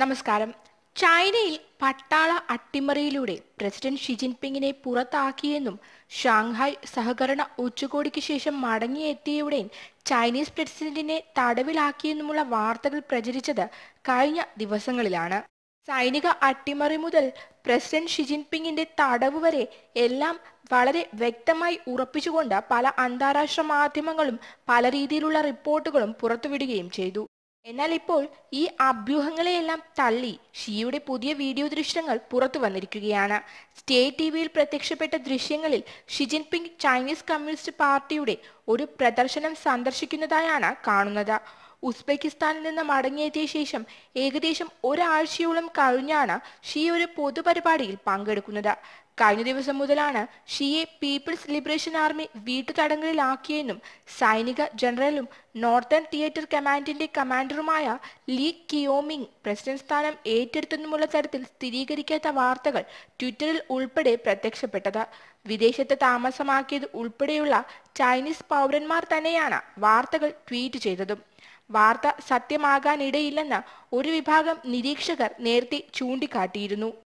നമസ്കാരം ചൈനയിൽ പട്ടാള അട്ടിമറിയിലൂടെ പ്രസിഡന്റ് ഷി ജിൻപിങ്ങിനെ പുറത്താക്കിയെന്നും ഷാങ്ഹായ് സഹകരണ ഉച്ചകോടിക്ക് ശേഷം മടങ്ങിയെത്തിയവിടെ ചൈനീസ് പ്രസിഡന്റിനെ തടവിലാക്കിയെന്നുമുള്ള വാർത്തകൾ പ്രചരിച്ചത് കഴിഞ്ഞ ദിവസങ്ങളിലാണ് സൈനിക അട്ടിമറി മുതൽ പ്രസിഡന്റ് ഷി ജിൻപിങ്ങിന്റെ തടവ് വരെ എല്ലാം വളരെ വ്യക്തമായി ഉറപ്പിച്ചുകൊണ്ട് പല അന്താരാഷ്ട്ര മാധ്യമങ്ങളും പല രീതിയിലുള്ള റിപ്പോർട്ടുകളും പുറത്തുവിടുകയും ചെയ്തു എന്നാൽ ഇപ്പോൾ ഈ അഭ്യൂഹങ്ങളെയെല്ലാം തള്ളി ഷിയുടെ പുതിയ വീഡിയോ ദൃശ്യങ്ങൾ പുറത്തു വന്നിരിക്കുകയാണ് സ്റ്റേറ്റ് ടി വിയിൽ പ്രത്യക്ഷപ്പെട്ട ദൃശ്യങ്ങളിൽ ഷി ജിൻപിങ് ചൈനീസ് കമ്മ്യൂണിസ്റ്റ് പാർട്ടിയുടെ ഒരു പ്രദർശനം സന്ദർശിക്കുന്നതായാണ് കാണുന്നത് ഉസ്ബെക്കിസ്ഥാനിൽ നിന്ന് മടങ്ങിയെത്തിയ ശേഷം ഏകദേശം ഒരാഴ്ചയോളം കഴിഞ്ഞാണ് ഷീ ഒരു പൊതുപരിപാടിയിൽ പങ്കെടുക്കുന്നത് കഴിഞ്ഞ ദിവസം മുതലാണ് ഷിയെ പീപ്പിൾസ് ലിബറേഷൻ ആർമി തടങ്കലിലാക്കിയെന്നും സൈനിക ജനറലും നോർത്തേൺ തിയേറ്റർ കമാൻഡിന്റെ കമാൻഡറുമായ ലീ കിയോമിങ് പ്രസിഡന്റ് സ്ഥാനം ഏറ്റെടുത്തെന്നുമുള്ള തരത്തിൽ സ്ഥിരീകരിക്കാത്ത വാർത്തകൾ ട്വിറ്ററിൽ ഉൾപ്പെടെ പ്രത്യക്ഷപ്പെട്ടത് വിദേശത്ത് താമസമാക്കിയത് ഉൾപ്പെടെയുള്ള ചൈനീസ് പൗരന്മാർ തന്നെയാണ് വാർത്തകൾ ട്വീറ്റ് ചെയ്തതും വാർത്ത സത്യമാകാനിടയില്ലെന്ന് ഒരു വിഭാഗം നിരീക്ഷകർ നേരത്തെ ചൂണ്ടിക്കാട്ടിയിരുന്നു